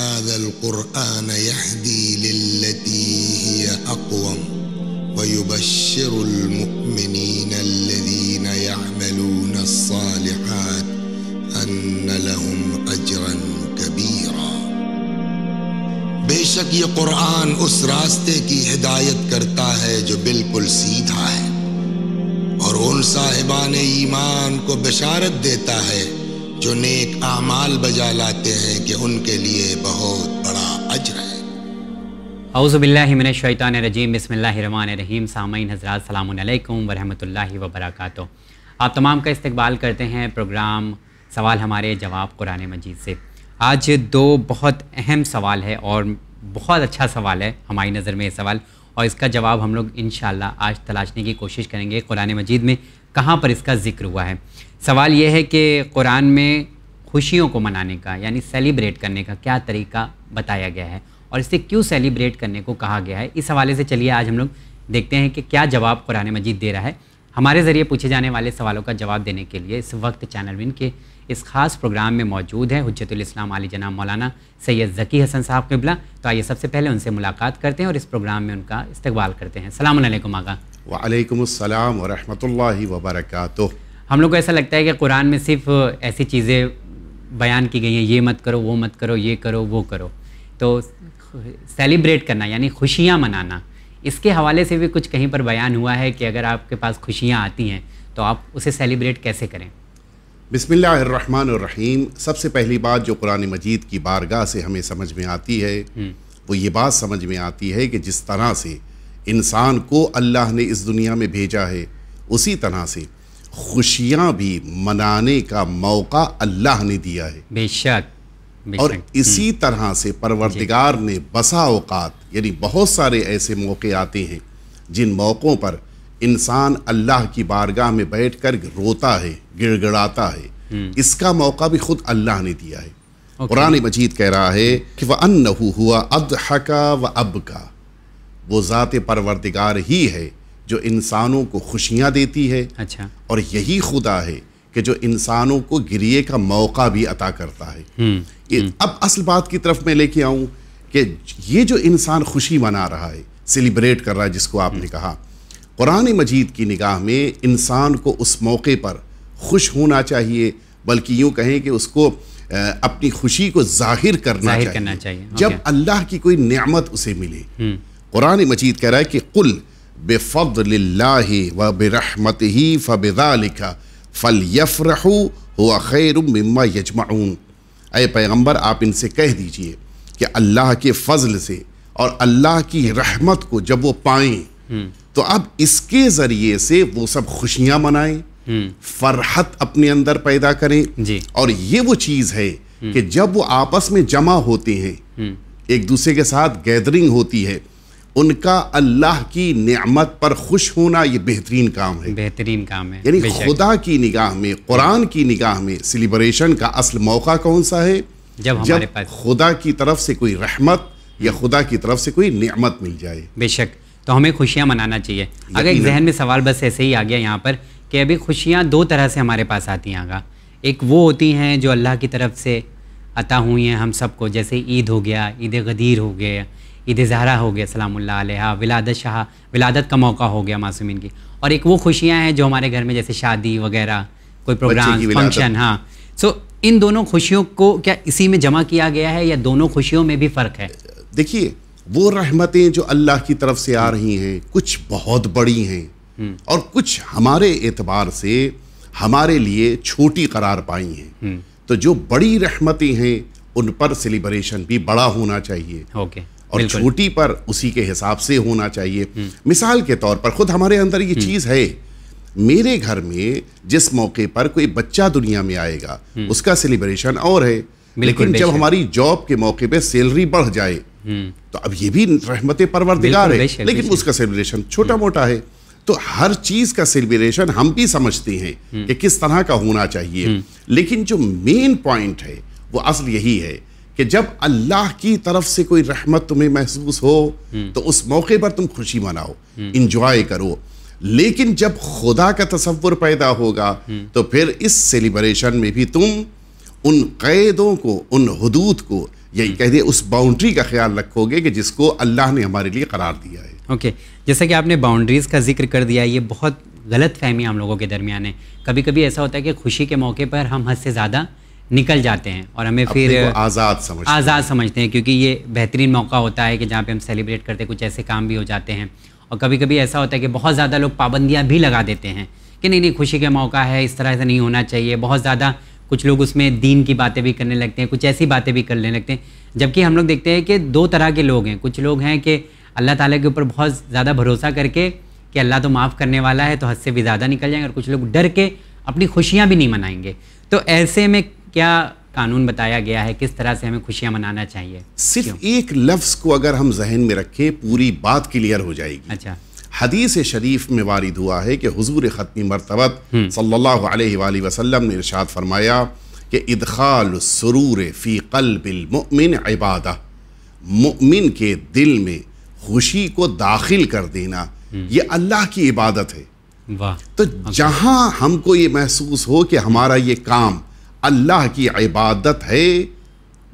هذا القرآن يهدي للتي هي أقوم ويبشر المؤمنين الذين يعملون الصالحات أن لهم أجرا كبيرا बेशक ये कुरान उस रास्ते की हिदायत करता है जो बिल्कुल सीधा है और उन साहिबान ईमान को बशारत देता है जो नेक आमाल बजा लाते हैं कि उनके लिए बहुत बड़ा अजर है शैतान रजीम बसमिल्लामान रहीम सामीन हज़रात सलामकुम वरहमतुल्लाह वबरक आप तमाम का इस्तकबाल करते हैं प्रोग्राम सवाल हमारे जवाब कुरान मजीद से आज दो बहुत अहम सवाल है और बहुत अच्छा सवाल है हमारी नज़र में ये सवाल और इसका जवाब हम लोग इन आज तलाशने की कोशिश करेंगे कुरान मजीद में कहाँ पर इसका ज़िक्र हुआ है सवाल ये है कि कुरान में खुशियों को मनाने का यानी सेलिब्रेट करने का क्या तरीका बताया गया है और इसे क्यों सेलिब्रेट करने को कहा गया है इस हवाले से चलिए आज हम लोग देखते हैं कि क्या जवाब कुरान मजीद दे रहा है हमारे ज़रिए पूछे जाने वाले सवालों का जवाब देने के लिए इस वक्त चैनल विन के इस खास प्रोग्राम में मौजूद हैं हजतलाम आली जना मौलाना सैयद ज़की हसन साहब कबला तो आइए सबसे पहले उनसे मुलाकात करते हैं और इस प्रोग्राम में उनका इस्तेवाल करते हैं सलामकुम आगा वालेकुम असलम वरहमल वर्का हम लोग को ऐसा लगता है कि कुरान में सिर्फ ऐसी चीज़ें बयान की गई हैं ये मत करो वो मत करो ये करो वो करो तो सेलिब्रेट करना यानी खुशियाँ मनाना इसके हवाले से भी कुछ कहीं पर बयान हुआ है कि अगर आपके पास खुशियाँ आती हैं तो आप उसे सेलिब्रेट कैसे करें बिसमीम सबसे पहली बात जो कुरान मजीद की बारगाह से हमें समझ में आती है हम्म। वो ये बात समझ में आती है कि जिस तरह से इंसान को अल्लाह ने इस दुनिया में भेजा है उसी तरह से खुशियाँ भी मनाने का मौका अल्लाह ने दिया है बेशक और हम्म। इसी तरह से परवरदिगार ने बसा अवकात यानी बहुत सारे ऐसे मौके आते हैं जिन मौक़ों पर इंसान अल्लाह की बारगाह में बैठ कर रोता है गिड़गड़ाता है हम्म। इसका मौका भी खुद अल्लाह ने दिया है कुरान मजीद कह रहा है कि वह अन्न हुआ अद हका व अब का वो ज़ात परवरदिगार ही है जो इंसानों को खुशियाँ देती है अच्छा और यही खुदा है कि जो इंसानों को गिरिए का मौका भी अता करता है हुँ, हम्म, ये हुँ. हम्म। अब असल बात की तरफ मैं लेके आऊँ कि ये जो इंसान खुशी मना रहा है सेलिब्रेट कर रहा है जिसको आपने हम्म। कहा कुरान मजीद की निगाह में इंसान को उस मौके पर खुश होना चाहिए बल्कि यूँ कहें कि उसको अपनी खुशी को जाहिर करना जाहिर चाहिए, करना चाहिए। जब अल्लाह की कोई नियामत उसे मिले कुरान मजीद कह रहा है कि कुल बेफ़ल व ही फ़बा लिखा फ़ल यफ़रह हुआ खैर मम्मा यजमाउन अय पैगम्बर आप इनसे कह दीजिए कि अल्लाह के फ़ज़ल से और अल्लाह की रहमत को जब वो पाएँ तो अब इसके ज़रिए से वो सब खुशियाँ मनाएँ फरहत अपने अंदर पैदा करें जी। और ये वो चीज़ है कि जब वो आपस में जमा होते हैं एक दूसरे के साथ गैदरिंग होती है उनका अल्लाह की नमत पर खुश होना ये बेहतरीन काम है बेहतरीन काम है यानी खुदा की निगाह में कुरान की निगाह में सेलिब्रेशन का असल मौका कौन सा है जब हमारे जब पास खुदा की तरफ से कोई रहमत या खुदा की तरफ से कोई नमत मिल जाए बेशक तो हमें खुशियाँ मनाना चाहिए अगर एक जहन में सवाल बस ऐसे ही आ गया यहाँ पर कि अभी खुशियाँ दो तरह से हमारे पास आती हैं आगा एक वो होती हैं जो अल्लाह की तरफ से अता हुई हैं हम सबको जैसे ईद हो गया ईद गदीर हो गया ईद ज़हरा हो गया सलामुल्ला आलिया विलादत शाह विलादत का मौका हो गया मासूमिन की और एक वो खुशियाँ हैं जो हमारे घर में जैसे शादी वगैरह कोई प्रोग्राम फंक्शन हाँ सो इन दोनों खुशियों को क्या इसी में जमा किया गया है या दोनों खुशियों में भी फ़र्क है देखिए वो रहमतें जो अल्लाह की तरफ से आ रही हैं कुछ बहुत बड़ी हैं हम्म। और कुछ हमारे एतबार से हमारे लिए छोटी करार पाई हैं हम्म। तो जो बड़ी रहमतें हैं उन पर सेलिब्रेशन भी बड़ा होना चाहिए ओके okay. और छोटी पर उसी के हिसाब से होना चाहिए मिसाल के तौर पर खुद हमारे अंदर ये हम्म। चीज़ है मेरे घर में जिस मौके पर कोई बच्चा दुनिया में आएगा हम्म। उसका सेलिब्रेशन और है लेकिन जब हमारी जॉब के मौके पे सैलरी बढ़ जाए हम्म। तो अब ये भी रहमत परवरदिगार है लेकिन उसका सेलिब्रेशन छोटा मोटा है तो हर चीज का सेलिब्रेशन हम भी समझते हैं कि किस तरह का होना चाहिए लेकिन जो मेन पॉइंट है वो असल यही है कि जब अल्लाह की तरफ से कोई रहमत तुम्हें महसूस हो हम्म। तो उस मौके पर तुम खुशी मनाओ इंजॉय हम्म। करो लेकिन जब खुदा का तस्वुर पैदा होगा हम्म। तो फिर इस सेलिब्रेशन में भी तुम उन कैदों को उन हदूद को यही कह दिए उस बाउंड्री का ख्याल रखोगे कि जिसको अल्लाह ने हमारे लिए करार दिया है ओके जैसा कि आपने बाउंड्रीज़ का जिक्र कर दिया ये बहुत गलत फहमी हम लोगों के दरमियान है कभी कभी ऐसा होता है कि खुशी के मौके पर हम हद से ज़्यादा निकल जाते हैं और हमें फिर आज़ाद समझ आज़ाद समझते हैं क्योंकि ये बेहतरीन मौका होता है कि जहाँ पे हम सेलिब्रेट करते कुछ ऐसे काम भी हो जाते हैं और कभी कभी ऐसा होता है कि बहुत ज़्यादा लोग पाबंदियाँ भी लगा देते हैं कि नहीं नहीं खुशी का मौका है इस तरह से नहीं होना चाहिए बहुत ज़्यादा कुछ लोग उसमें दीन की बातें भी करने लगते हैं कुछ ऐसी बातें भी करने लगते हैं जबकि हम लोग देखते हैं कि दो तरह के लोग हैं कुछ लोग हैं कि अल्लाह ताला के ऊपर बहुत ज़्यादा भरोसा करके कि अल्लाह तो माफ़ करने वाला है तो हद से भी ज़्यादा निकल जाएंगे और कुछ लोग डर के अपनी खुशियाँ भी नहीं मनाएंगे तो ऐसे में क्या कानून बताया गया है किस तरह से हमें खुशियाँ मनाना चाहिए सिर्फ क्यों? एक लफ्ज़ को अगर हम जहन में रखें पूरी बात क्लियर हो जाएगी अच्छा हदीस शरीफ में वारिद हुआ है कि हजूर खतनी मरतबत हम्म। सल्लल्लाहु ने इरशाद फरमाया कि इदखाल सरूर फ़ी कल्बिल मुमिन इबादा मुमिन के दिल में खुशी को दाखिल कर देना हम्म। ये अल्लाह की इबादत है तो जहाँ हमको ये महसूस हो कि हमारा ये काम अल्लाह की इबादत है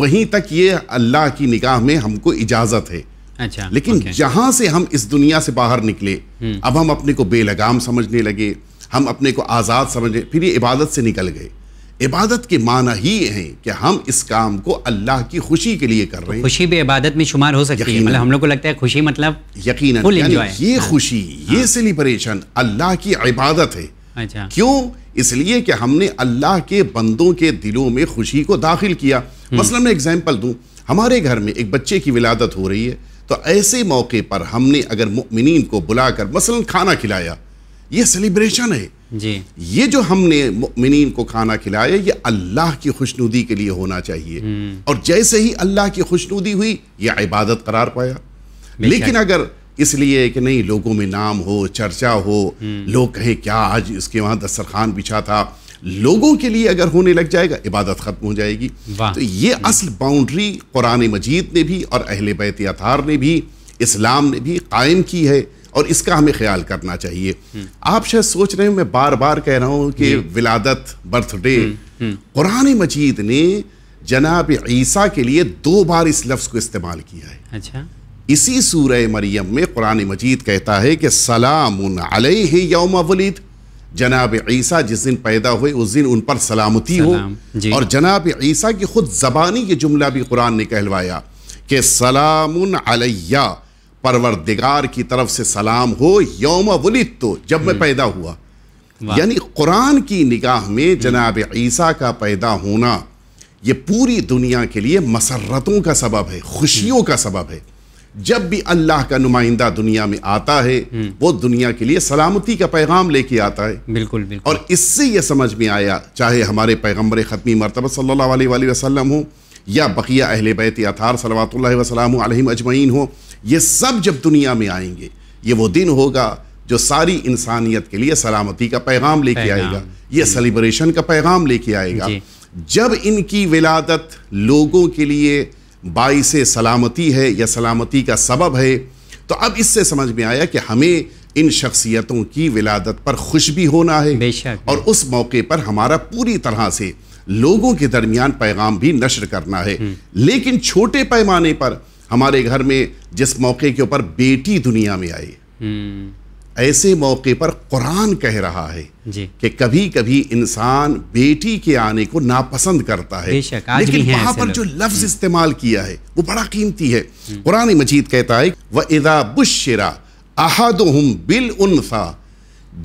वहीं तक ये अल्लाह की निगाह में हमको इजाज़त है अच्छा लेकिन जहां से हम इस दुनिया से बाहर निकले हम्म। अब हम अपने को बेलगाम समझने लगे हम अपने को आज़ाद समझे फिर ये इबादत से निकल गए इबादत के माना ही हैं कि हम इस काम को अल्लाह की खुशी के लिए कर रहे हैं खुशी भी इबादत में शुमार हो सकती है मतलब हम लोग को लगता है खुशी मतलब यकीन ये हाँ। खुशी ये सेलिब्रेशन हाँ। अल्लाह की इबादत है अच्छा क्यों इसलिए कि हमने अल्लाह के बंदों के दिलों में खुशी को दाखिल किया हम्म। मसलन मैं एग्जाम्पल दूँ हमारे घर में एक बच्चे की विलादत हो रही है तो ऐसे मौके पर हमने अगर मुमिन को बुलाकर मसलन खाना खिलाया ये सेलिब्रेशन है जी ये जो हमने मिनीन को खाना खिलाया ये अल्लाह की खुशनुदी के लिए होना चाहिए हम्म। और जैसे ही अल्लाह की खुशनुदी हुई ये इबादत करार पाया लेकिन अगर इसलिए कि नहीं लोगों में नाम हो चर्चा हो हम्म। लोग कहें क्या आज इसके वहाँ दस्तरखान बिछा था लोगों के लिए अगर होने लग जाएगा इबादत ख़त्म हो जाएगी तो ये हम्म। असल बाउंड्री कुरान मजीद ने भी और अहल बैत अतार ने भी इस्लाम ने भी कायम की है और इसका हमें ख्याल करना चाहिए हम्म। आप शायद सोच रहे हो मैं बार बार कह रहा हूँ कि विलादत बर्थडे कुरान मजीद ने जनाब ईसा के लिए दो बार इस लफ्ज़ को इस्तेमाल किया है अच्छा इसी सूरह मरियम में कुरान मजीद कहता है कि सलाम यौम वलीद जनाब ईसा जिस दिन पैदा हुए उस दिन उन पर सलामती सलाम, हो और जनाब ईसा की खुद ज़बानी ये जुमला भी कुरान ने कहलवाया कि सलाम अलैया परवरदिगार की तरफ से सलाम हो यौम वलीद तो जब मैं हम्म। पैदा हुआ यानी कुरान की निगाह में हम्म। जनाब ईसा का पैदा होना ये पूरी दुनिया के लिए मसरतों का सबब है खुशियों का सबब है जब भी अल्लाह का नुमाइंदा दुनिया में आता है हम्म। वो दुनिया के लिए सलामती का पैगाम लेके आता है बिल्कुल बिल्कुल और इससे ये समझ में आया चाहे हमारे पैगम्बर ख़त्मी मरतबा सल्ला वसलम हो या बकिया अहल बैत अथार सलात वसलम अजमैन हो ये सब जब दुनिया में आएंगे ये वो दिन होगा जो सारी इंसानियत के लिए सलामती का पैगाम लेके आएगा ये सेलिब्रेशन का पैगाम लेके आएगा जब इनकी विलादत लोगों के लिए बाईस सलामती है या सलामती का सबब है तो अब इससे समझ में आया कि हमें इन शख्सियतों की विलादत पर खुश भी होना है और उस मौके पर हमारा पूरी तरह से लोगों के दरमियान पैगाम भी नशर करना है हम्म। लेकिन छोटे पैमाने पर हमारे घर में जिस मौके के ऊपर बेटी दुनिया में आई हम्म। ऐसे मौके पर कुरान कह रहा है कि कभी कभी इंसान बेटी के आने को नापसंद करता है लेकिन वहां पर जो लफ्ज इस्तेमाल किया है वो बड़ा कीमती है कुरान मजीद कहता है व इदा बुशरा अहद बिल उनसा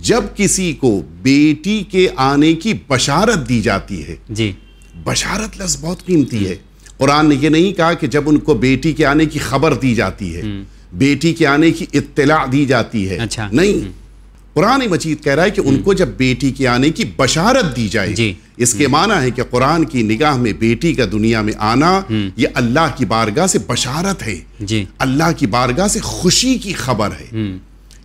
जब किसी को बेटी के आने की बशारत दी जाती है जी बशारत लफ्ज बहुत कीमती है कुरान ने यह नहीं कहा कि जब उनको बेटी के आने की खबर दी जाती है हम्म। बेटी के आने की इत्तला दी जाती है अच्छा नहीं हम्म। कुरान मजीद कह रहा है कि हम्म। उनको जब बेटी के आने की बशारत दी जाए इसके हम्म। माना है कि कुरान की निगाह में बेटी का दुनिया में आना ये अल्लाह की बारगाह से बशारत है अल्लाह की बारगाह से खुशी की खबर है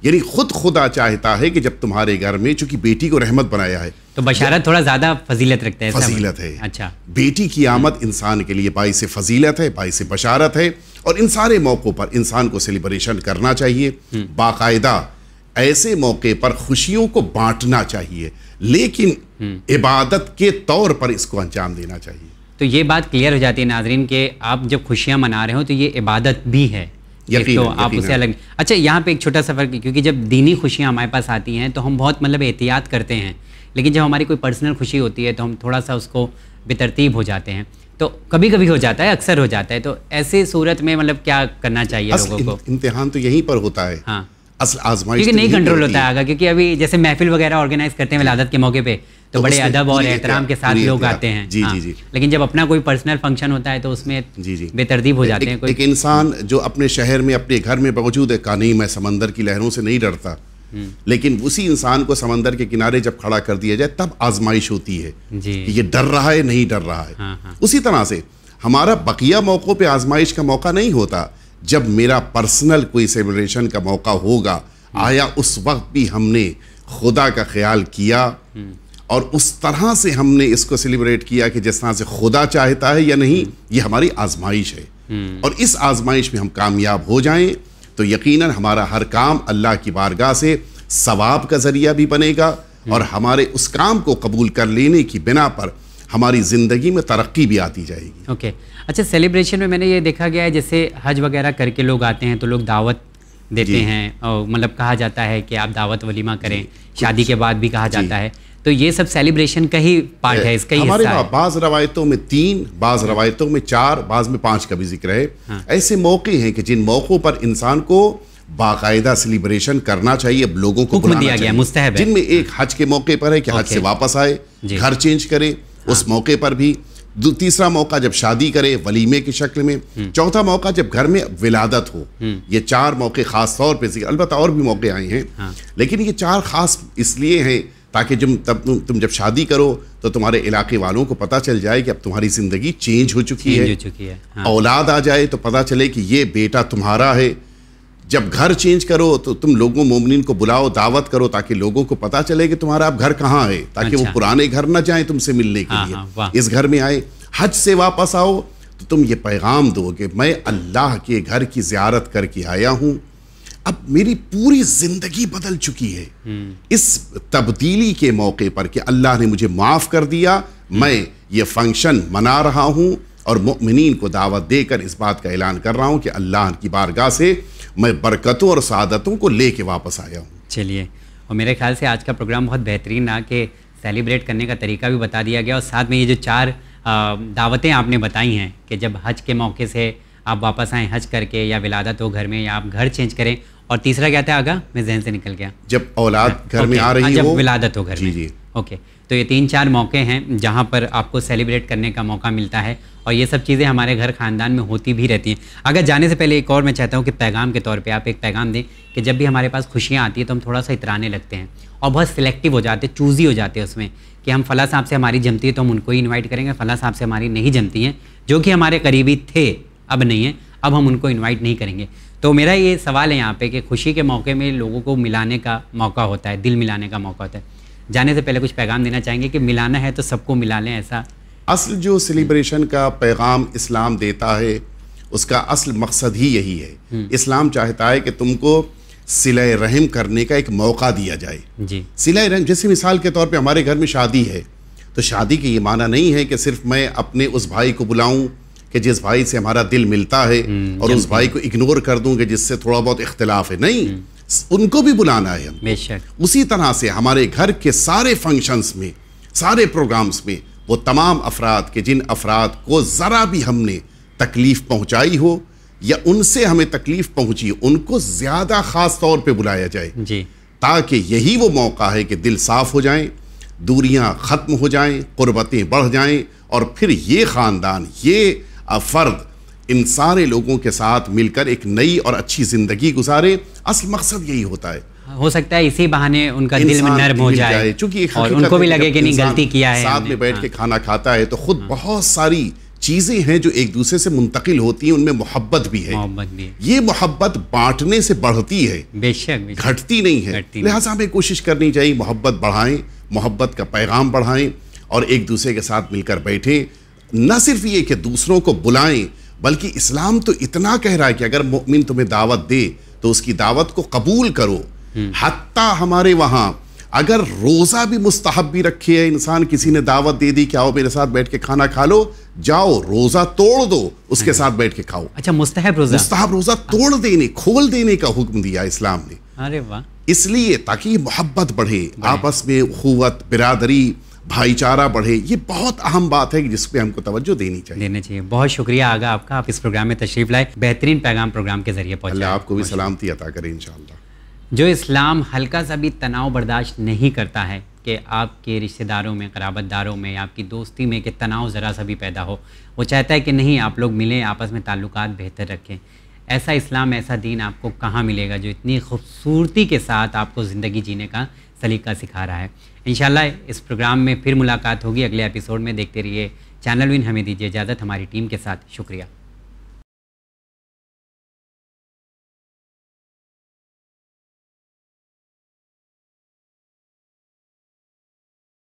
यानी खुद खुदा चाहता है कि जब तुम्हारे घर में चूंकि बेटी को रहमत बनाया है तो बशारत थोड़ा ज्यादा फजीलत रखते हैं फजीलत मतलब। है अच्छा बेटी की आमद इंसान के लिए बाई से फजीलत है बाई से बशारत है और इन सारे मौक़ों पर इंसान को सेलिब्रेशन करना चाहिए बाकायदा ऐसे मौके पर खुशियों को बांटना चाहिए लेकिन इबादत के तौर पर इसको अंजाम देना चाहिए तो ये बात क्लियर हो जाती है नाजरीन के आप जब खुशियाँ मना रहे हो तो ये इबादत भी है यकीन तो आप उसे अलग अच्छा यहाँ पे एक छोटा सा फर्क क्योंकि जब दीनी खुशियाँ हमारे पास आती हैं तो हम बहुत मतलब एहतियात करते हैं लेकिन जब हमारी कोई पर्सनल खुशी होती है तो हम थोड़ा सा उसको बेतरतीब हो जाते हैं तो कभी कभी हो जाता है अक्सर हो जाता है तो ऐसे सूरत में मतलब क्या करना चाहिए लोगों को इम्तिहान तो यहीं पर होता है हाँ असल आजमाइश क्योंकि तो नहीं कंट्रोल होता है क्योंकि अभी जैसे महफिल वगैरह ऑर्गेनाइज करते हैं विलादत के मौके पे तो, तो बड़े अदब और एहतराम के साथ लोग आते हैं जी हाँ। जी जी लेकिन जब अपना कोई पर्सनल फंक्शन होता है तो उसमें जी जी बेतरदीब हो जाते हैं कोई एक इंसान जो अपने शहर में अपने घर में मौजूद है का नहीं मैं समंदर की लहरों से नहीं डरता हम्म। लेकिन उसी इंसान को समंदर के किनारे जब खड़ा कर दिया जाए तब आजमाइश होती है कि ये डर रहा है नहीं डर रहा है हाँ, हाँ। उसी तरह से हमारा बकिया मौक़ों पे आजमाइश का मौका नहीं होता जब मेरा पर्सनल कोई सेलिब्रेशन का मौका होगा आया उस वक्त भी हमने खुदा का ख्याल किया हम्म। और उस तरह से हमने इसको सेलिब्रेट किया कि जिस तरह से खुदा चाहता है या नहीं ये हमारी आजमाइश है हम्म। और इस आजमाइश में हम कामयाब हो जाएं तो यकीनन हमारा हर काम अल्लाह की बारगाह से सवाब का ज़रिया भी बनेगा हम्म। और हमारे उस काम को कबूल कर लेने की बिना पर हमारी ज़िंदगी में तरक्की भी आती जाएगी ओके अच्छा सेलिब्रेशन में मैंने ये देखा गया है जैसे हज वगैरह करके लोग आते हैं तो लोग दावत देते हैं और मतलब कहा जाता है कि आप दावत वलीमा करें शादी के बाद भी कहा जाता है तो ये सब सेलिब्रेशन का ही पार्ट है इसका हमारे है। बाज रवायतों में तीन बाज रवायतों में चार बाज में पांच का भी जिक्र है हाँ। ऐसे मौके हैं कि जिन मौक़ों पर इंसान को बाकायदा सेलिब्रेशन करना चाहिए अब लोगों को दिया गया मुस्तहब जिनमें एक हाँ। हज के मौके पर है कि हज से वापस आए घर चेंज करे उस हाँ। मौके पर भी तीसरा मौका जब शादी करे वलीमे की शक्ल में हम्म। चौथा मौका जब घर में विलादत हो हम्म। ये चार मौके खास तौर पे अलबत्त और भी मौके आए हैं हाँ। लेकिन ये चार खास इसलिए हैं ताकि जब तब तुम, तुम जब शादी करो तो तुम्हारे इलाके वालों को पता चल जाए कि अब तुम्हारी ज़िंदगी चेंज हो चुकी चेंज है, हो चुकी है हाँ। औलाद आ जाए तो पता चले कि ये बेटा तुम्हारा है जब घर चेंज करो तो तुम लोगों मोमिन को बुलाओ दावत करो ताकि लोगों को पता चले कि तुम्हारा अब घर कहाँ है ताकि अच्छा। वो पुराने घर ना जाएं तुमसे मिलने के हाँ, लिए हाँ, इस घर में आए हज से वापस आओ तो तुम ये पैगाम दो कि मैं अल्लाह के घर की ज्यारत करके आया हूँ अब मेरी पूरी जिंदगी बदल चुकी है हम्म। इस तब्दीली के मौके पर कि अल्लाह ने मुझे माफ़ कर दिया मैं ये फंक्शन मना रहा हूँ और ममिन को दावत देकर इस बात का ऐलान कर रहा हूँ कि अल्लाह की बारगाह से मैं बरकतों और सादतों को ले वापस आया हूँ चलिए और मेरे ख्याल से आज का प्रोग्राम बहुत बेहतरीन रहा कि सेलिब्रेट करने का तरीका भी बता दिया गया और साथ में ये जो चार दावतें आपने बताई हैं कि जब हज के मौके से आप वापस आएँ हज करके या विलादत हो घर में या आप घर चेंज करें और तीसरा क्या था आगा मैं जहन से निकल गया जब औलाद हाँ, घर में आ रही है हाँ, जब विलादत हो घर में जी ओके तो ये तीन चार मौके हैं जहाँ पर आपको सेलिब्रेट करने का मौका मिलता है और ये सब चीज़ें हमारे घर ख़ानदान में होती भी रहती हैं अगर जाने से पहले एक और मैं चाहता हूँ कि पैगाम के तौर पे आप एक पैगाम दें कि जब भी हमारे पास खुशियाँ आती हैं तो हम थोड़ा सा इतराने लगते हैं और बहुत सिलेक्टिव हो जाते हैं चूज़ी हो जाते हैं उसमें कि हम फ़ला साहब से हमारी जमती है तो हम उनको ही इन्वाइट करेंगे फ़ला साहब से हमारी नहीं जमती हैं जो कि हमारे करीबी थे अब नहीं हैं अब हम उनको इन्वाइट नहीं करेंगे तो मेरा ये सवाल है यहाँ पे कि खुशी के मौके में लोगों को मिलाने का मौका होता है दिल मिलाने का मौका होता है जाने से पहले कुछ पैगाम देना चाहेंगे कि मिलाना है तो सबको मिला लें ऐसा असल जो सेलिब्रेशन का पैगाम इस्लाम देता है उसका असल मकसद ही यही है हम्म। इस्लाम चाहता है कि तुमको सिला रहम करने का एक मौका दिया जाए जी सिला रहम जैसे मिसाल के तौर पे हमारे घर में शादी है तो शादी की ये माना नहीं है कि सिर्फ मैं अपने उस भाई को बुलाऊं कि जिस भाई से हमारा दिल मिलता है हम्म, और उस भाई को इग्नोर कर दूं कि जिससे थोड़ा बहुत इख्तलाफ है नहीं हम्म। उनको भी बुलाना है बेशक उसी तरह से हमारे घर के सारे फंक्शंस में सारे प्रोग्राम्स में वो तमाम अफराद के जिन अफराद को ज़रा भी हमने तकलीफ़ पहुँचाई हो या उनसे हमें तकलीफ़ पहुँची उनको ज़्यादा ख़ास तौर पर बुलाया जाए जी ताकि यही वो मौका है कि दिल साफ़ हो जाए दूरियाँ ख़त्म हो जाएँ क़ुरबतें बढ़ जाएँ और फिर ये ख़ानदान ये फ़र्द इन सारे लोगों के साथ मिलकर एक नई और अच्छी ज़िंदगी गुजारे असल मकसद यही होता है हाँ, हो सकता है इसी बहाने उनका दिल में नर्म हो जाए चूंकि उनको भी लगे कि नहीं गलती किया है साथ में बैठ के हाँ। खाना खाता है तो खुद हाँ। बहुत सारी चीज़ें हैं जो एक दूसरे से मुंतकिल होती हैं उनमें मोहब्बत भी है भी ये मोहब्बत बांटने से बढ़ती है बेशक घटती नहीं है लिहाजा हमें कोशिश करनी चाहिए मोहब्बत बढ़ाएं मोहब्बत का पैगाम बढ़ाएं और एक दूसरे के साथ मिलकर बैठे न सिर्फ ये कि दूसरों को बुलाएं बल्कि इस्लाम तो इतना कह रहा है कि अगर मोमिन तुम्हें दावत दे तो उसकी दावत को कबूल करो हम्म। हती हमारे वहाँ अगर रोज़ा भी मुस्तहब भी रखे है इंसान किसी ने दावत दे दी कि आओ मेरे साथ बैठ के खाना खा लो जाओ रोज़ा तोड़ दो उसके हम्म। साथ बैठ के खाओ अच्छा मुस्तहब रोज़ा मुस्तहब रोज़ा हाँ। तोड़ देने खोल देने का हुक्म दिया इस्लाम ने अरे वाह इसलिए ताकि मोहब्बत बढ़े आपस में हुत बिरादरी भाईचारा बढ़े ये बहुत अहम बात है जिस पे हमको तवज्जो देनी चाहिए देनी चाहिए बहुत शुक्रिया आगा आपका आप इस प्रोग्राम में तशरीफ लाए बेहतरीन पैगाम प्रोग्राम के जरिए पहुँचे आपको भी सलामती अता करें इन जो इस्लाम हल्का सा भी तनाव बर्दाश्त नहीं करता है कि आपके रिश्तेदारों में कराबतदारों में आपकी दोस्ती में कि तनाव ज़रा सा भी पैदा हो वो चाहता है कि नहीं आप लोग मिलें आपस में ताल्लुक बेहतर रखें ऐसा इस्लाम ऐसा दीन आपको कहाँ मिलेगा जो इतनी खूबसूरती के साथ आपको ज़िंदगी जीने का सलीका सिखा रहा है इन इस प्रोग्राम में फिर मुलाकात होगी अगले एपिसोड में देखते रहिए चैनल विन हमें दीजिए इजाज़त हमारी टीम के साथ शुक्रिया